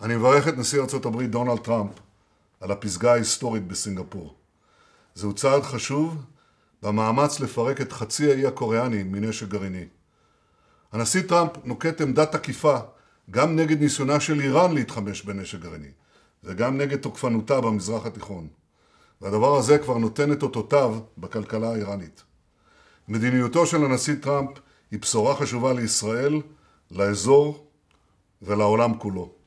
אני מברך את נשיא ארצות הברית דונלד טראמפ על הפסגה ההיסטורית בסינגפור. זהו צעד חשוב במאמץ לפרק את חצי האי הקוריאני מנשק גרעיני. הנשיא טראמפ נוקט עמדה תקיפה גם נגד ניסיונה של איראן להתחמש בנשק גרעיני, וגם נגד תוקפנותה במזרח התיכון. והדבר הזה כבר נותן את אותותיו בכלכלה האיראנית. מדיניותו של הנשיא טראמפ היא בשורה חשובה לישראל, לאזור ולעולם כולו.